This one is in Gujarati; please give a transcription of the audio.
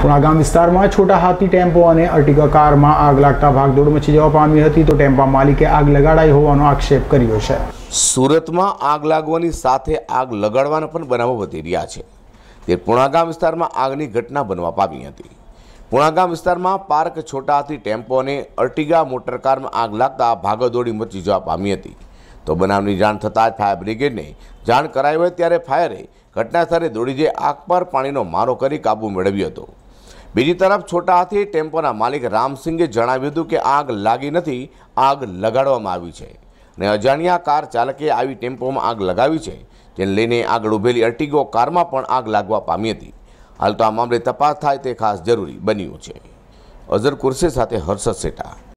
પુણાગામ વિસ્તારમાં છોટા હાથી ટેમ્પો અને અર્ટિગા કારમાં આગ લાગતા ભાગદોડ મચી જવા પામી હતી તો ટેમ્પા માલિકે આગ લગાડાઈ હોવાનો આક્ષેપ કર્યો છે સુરતમાં આગ લાગવાની સાથે આગ લગાડવાના પણ બનાવો વધી રહ્યા છે તે પુણાગામ વિસ્તારમાં આગની ઘટના બનવા પામી હતી પુણાગામ વિસ્તારમાં પાર્ક છોટા હાથી ટેમ્પો અને અર્ટિગા મોટરકારમાં આગ લાગતા ભાગદોડી મચી જવા પામી હતી તો બનાવની જાણ થતાં જ ફાયર બ્રિગેડને જાણ કરાઈ હોય ત્યારે ફાયરે ઘટના સ્થળે દોડી જઈ આગ પર પાણીનો મારો કરી કાબુ મેળવ્યો હતો બીજી તરફ છોટા હાથી ટેમ્પોના માલિક રામસિંગે જણાવ્યું હતું કે આગ લાગી નથી આગ લગાડવામાં આવી છે અને અજાણ્યા કાર ચાલકે આવી ટેમ્પોમાં આગ લગાવી છે તેને લઈને આગળ ઉભેલી અર્ટિગો કારમાં પણ આગ લાગવા પામી હતી હાલ તો આ મામલે તપાસ થાય તે ખાસ જરૂરી બન્યું છે અઝર કુર્સી સાથે હર્ષદ સેટા